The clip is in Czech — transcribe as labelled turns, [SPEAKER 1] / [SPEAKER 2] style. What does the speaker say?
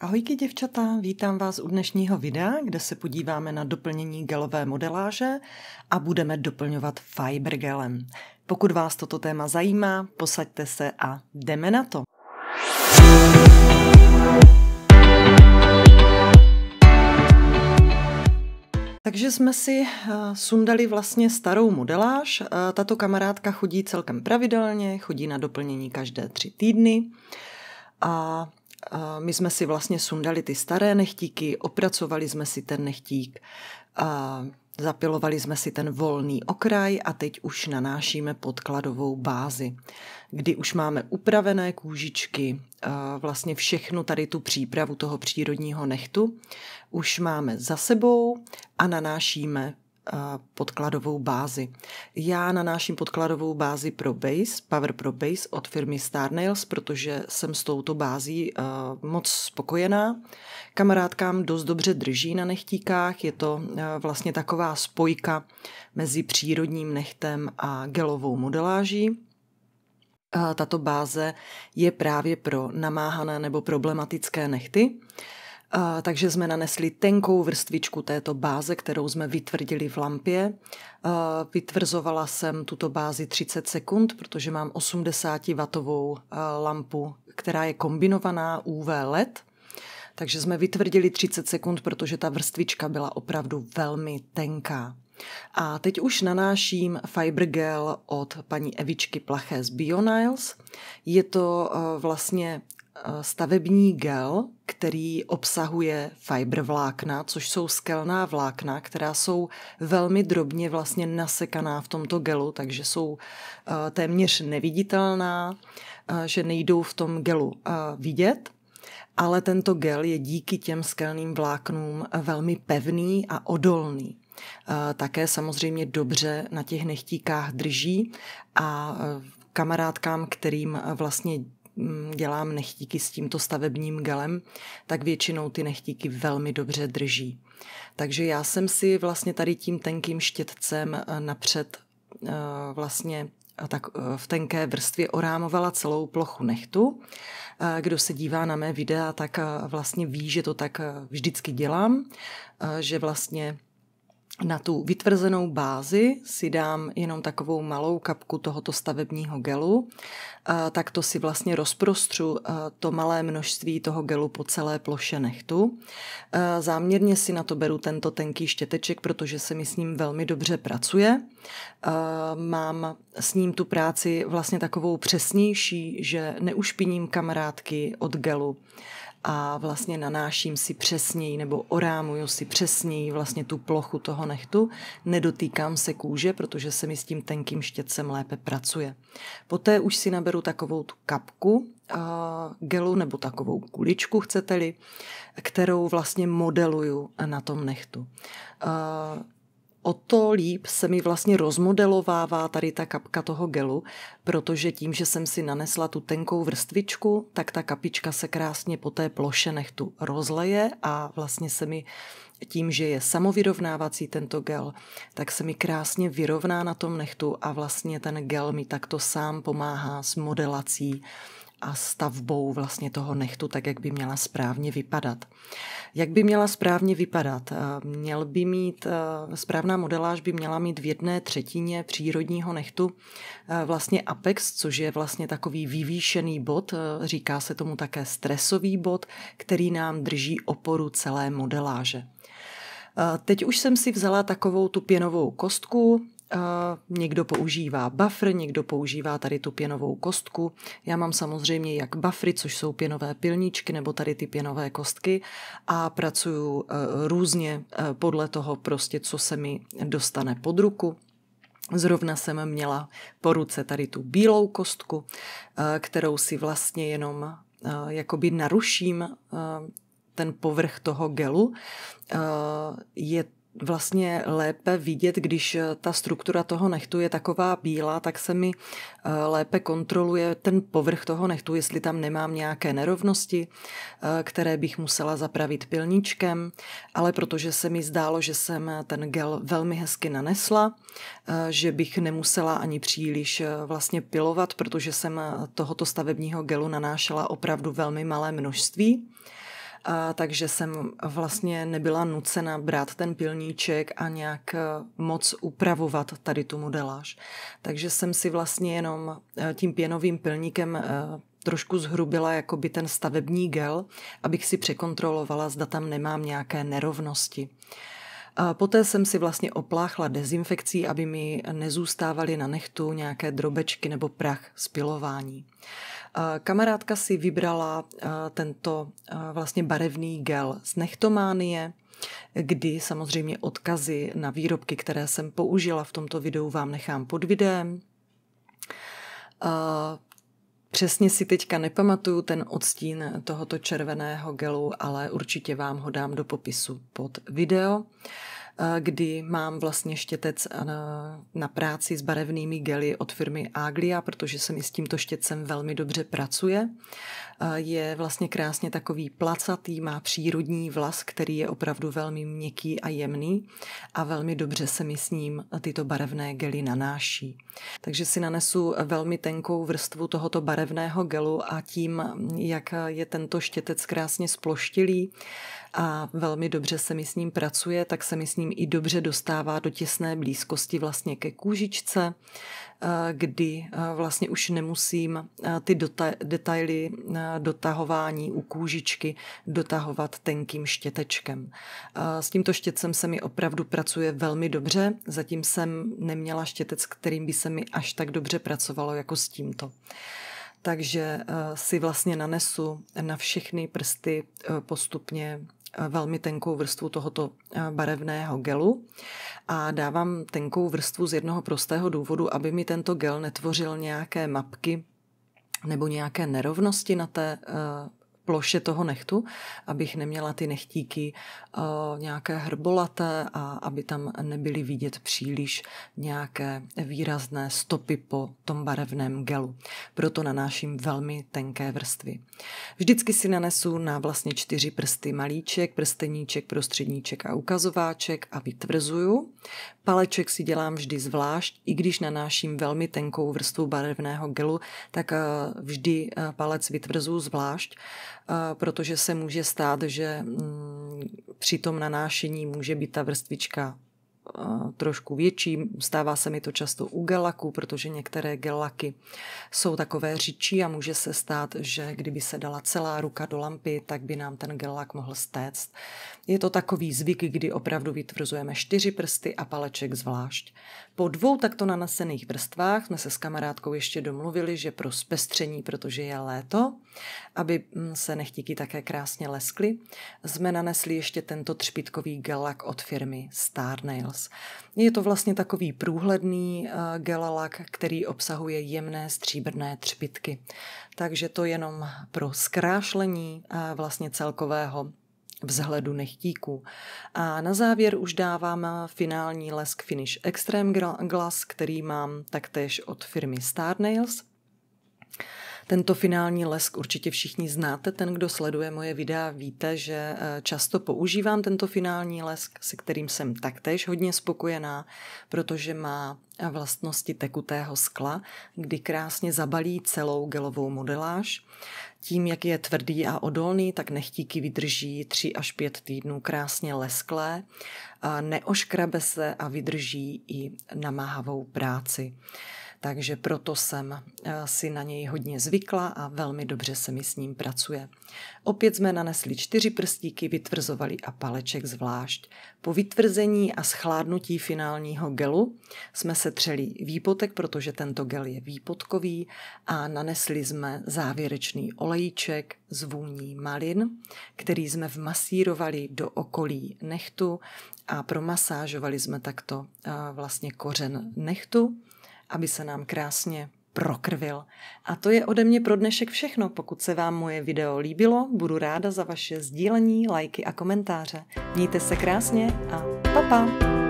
[SPEAKER 1] Ahojky děvčata, vítám vás u dnešního videa, kde se podíváme na doplnění gelové modeláže a budeme doplňovat fibergelem. Pokud vás toto téma zajímá, posaďte se a jdeme na to! Takže jsme si eh, sundali vlastně starou modeláž. Eh, tato kamarádka chodí celkem pravidelně, chodí na doplnění každé tři týdny. A my jsme si vlastně sundali ty staré nechtíky, opracovali jsme si ten nechtík, zapilovali jsme si ten volný okraj a teď už nanášíme podkladovou bázi, kdy už máme upravené kůžičky, vlastně všechnu tady tu přípravu toho přírodního nechtu už máme za sebou a nanášíme podkladovou bázi. Já nanáším podkladovou bázi pro Base, Power pro Base od firmy Starnails, protože jsem s touto bází moc spokojená. Kamarádkám dost dobře drží na nechtíkách, je to vlastně taková spojka mezi přírodním nechtem a gelovou modeláží. Tato báze je právě pro namáhané nebo problematické nechty takže jsme nanesli tenkou vrstvičku této báze, kterou jsme vytvrdili v lampě. Vytvrzovala jsem tuto bázi 30 sekund, protože mám 80W lampu, která je kombinovaná UV LED. Takže jsme vytvrdili 30 sekund, protože ta vrstvička byla opravdu velmi tenká. A teď už nanáším gel od paní Evičky Plaché z Bioniles. Je to vlastně Eh, stavební gel, který obsahuje fiber vlákna, což jsou skelná vlákna, která jsou velmi drobně vlastně nasekaná v tomto gelu, takže jsou eh, téměř neviditelná, eh, že nejdou v tom gelu vidět. Ale tento gel je díky těm skelným vláknům velmi pevný a odolný. Také samozřejmě dobře na těch nechtíkách drží a kamarádkám, kterým vlastně Mm, dělám nechtíky s tímto stavebním gelem, tak většinou ty nechtíky velmi dobře drží. Takže já jsem si vlastně tady tím tenkým štětcem eh, napřed eh, vlastně eh, tak v tenké vrstvě orámovala celou plochu nechtu. Kdo se dívá na mé videa, tak vlastně ví, že to tak vždycky dělám, že vlastně na tu vytvrzenou bázi si dám jenom takovou malou kapku tohoto stavebního gelu, tak to si vlastně rozprostřu to malé množství toho gelu po celé ploše nechtu. Záměrně si na to beru tento tenký štěteček, protože se mi s ním velmi dobře pracuje. Mám s ním tu práci vlastně takovou přesnější, že neušpiním kamarádky od gelu a vlastně nanáším si přesněji nebo orámuju si přesněji vlastně tu plochu toho nechtu. Nedotýkám se kůže, protože se mi s tím tenkým štětcem lépe pracuje. Poté už si naberu takovou tu kapku, gelu nebo takovou kuličku, chcete-li, kterou vlastně modeluju na tom nechtu o to líp se mi vlastně rozmodelovává tady ta kapka toho gelu, protože tím, že jsem si nanesla tu tenkou vrstvičku, tak ta kapička se krásně po té ploše nechtu rozleje a vlastně se mi tím, že je samovyrovnávací tento gel, tak se mi krásně vyrovná na tom nechtu a vlastně ten gel mi takto sám pomáhá s modelací a stavbou vlastně toho nechtu, tak jak by měla správně vypadat. Jak by měla správně vypadat? Eh, měl by mít, eh, správná modeláž by měla mít v jedné třetině přírodního nechtu eh, vlastně apex, což je vlastně takový vyvýšený bod, říká se tomu také stresový bod, který nám drží oporu celé modeláže. Teď už jsem si vzala takovou tu pěnovou kostku, někdo používá buffer, někdo používá tady tu pěnovou kostku. Já mám samozřejmě jak buffery, což jsou pěnové pilníčky, nebo tady ty pěnové kostky a pracuju e, různě e, podle toho prostě, co se mi dostane pod ruku. Zrovna jsem měla po ruce tady tu bílou kostku, e, kterou si vlastně jenom jakoby naruším ten povrch toho gelu. Je vlastně lépe vidět, když eh, ta struktura toho nechtu je taková bílá, tak se mi eh, lépe kontroluje ten povrch toho nechtu, jestli tam nemám nějaké nerovnosti, eh, které bych musela zapravit pilníčkem, ale protože se mi zdálo, že jsem ten gel velmi hezky nanesla, že bych nemusela ani příliš vlastně pilovat, protože jsem tohoto stavebního gelu nanášela opravdu velmi malé množství, a, takže jsem vlastně nebyla nucena brát ten pilníček a nějak e, moc upravovat tady tu modeláž. Takže jsem si vlastně jenom e, tím pěnovým pilníkem e, trošku zhrubila jakoby ten stavební gel, abych si překontrolovala, zda tam nemám nějaké nerovnosti. Uh, a poté jsem si vlastně opláchla dezinfekcí, aby mi nezůstávaly na nechtu nějaké drobečky nebo prach z pilování. Kamarádka si vybrala tento vlastně barevný gel z nechtománie, kdy samozřejmě odkazy na výrobky, které jsem použila v tomto videu, vám nechám pod videem. Přesně si teďka nepamatuju ten odstín tohoto červeného gelu, ale určitě vám ho dám do popisu pod video. Eh, kdy mám vlastně štětec eh, na, na práci s barevnými gely od firmy Aglia, protože se mi s tímto štětcem velmi dobře pracuje. Eh, je vlastně krásně takový placatý, má přírodní vlas, který je opravdu velmi měkký a jemný a velmi dobře se mi s ním tyto barevné gely nanáší. Takže si nanesu velmi tenkou vrstvu tohoto barevného gelu a tím, jak je tento štětec krásně sploštilý a velmi dobře se mi s ním pracuje, tak se mi s ním jim i dobře dostává do těsné blízkosti vlastně ke kůžičce, eh, kdy eh, vlastně už nemusím eh, ty detaily dotahování u kůžičky dotahovat tenkým štětečkem. S tímto štětcem se mi opravdu pracuje velmi dobře, zatím jsem neměla štětec, kterým by se mi až tak dobře pracovalo jako s tímto takže si vlastně nanesu na všechny prsty postupně Eh, velmi tenkou vrstvu tohoto eh, barevného gelu a dávám tenkou vrstvu z jednoho prostého důvodu, aby mi tento gel netvořil nějaké mapky nebo nějaké nerovnosti na té eh, ploše toho nechtu, abych neměla ty nechtíky eh, nějaké hrbolaté a aby tam nebyly vidět příliš nějaké výrazné stopy po tom barevném gelu. Proto nanáším velmi tenké vrstvy. Vždycky si nanesu na vlastně čtyři prsty malíček, prsteníček, prostředníček a ukazováček a vytvrzuju. Paleček si dělám vždy zvlášť, i když nanáším velmi tenkou vrstvu barevného gelu, tak eh, vždy eh, palec vytvrzuju zvlášť protože se může stát, že mm, při tom nanášení může být ta vrstvička Eh, trošku větší. Stává se mi to často u gelaku, protože některé gelaky jsou takové řičí a může se stát, že kdyby se dala celá ruka do lampy, tak by nám ten gelak mohl stéct. Je to takový zvyk, kdy opravdu vytvrzujeme čtyři prsty a paleček zvlášť. Po dvou takto nanesených vrstvách jsme se s kamarádkou ještě domluvili, že pro zpestření, protože je léto, aby mm, se nechtíky také krásně leskly, jsme nanesli ještě tento třpitkový gelak od firmy Star Nails vlas. Je to vlastně takový průhledný eh, gel lak, který obsahuje jemné stříbrné třpitky. Takže to jenom pro zkrášlení eh, vlastně celkového vzhledu nechtíků. A na závěr už dávám finální lesk Finish Extreme Glass, který mám taktéž od firmy Star Nails. Tento finální lesk určitě všichni znáte. Ten, kdo sleduje moje videa, víte, že eh, často používám tento finální lesk, se kterým jsem taktéž hodně spokojená, protože má eh, vlastnosti tekutého skla, kdy krásně zabalí celou gelovou modeláž. Tím, jak je tvrdý a odolný, tak nechtíky vydrží 3 až 5 týdnů krásně lesklé, neoškrabe se a vydrží i namáhavou práci takže proto jsem eh, si na něj hodně zvykla a velmi dobře se mi s ním pracuje. Opět jsme nanesli čtyři prstíky, vytvrzovali a paleček zvlášť. Po vytvrzení a schládnutí finálního gelu jsme se třeli výpotek, protože tento gel je výpotkový a nanesli jsme závěrečný olejček z vůní malin, který jsme vmasírovali do okolí nechtu a promasážovali jsme takto eh, vlastně kořen nechtu aby se nám krásně prokrvil. A to je ode mě pro dnešek všechno. Pokud se vám moje video líbilo, budu ráda za vaše sdílení, lajky a komentáře. Mějte se krásně a papa. pa!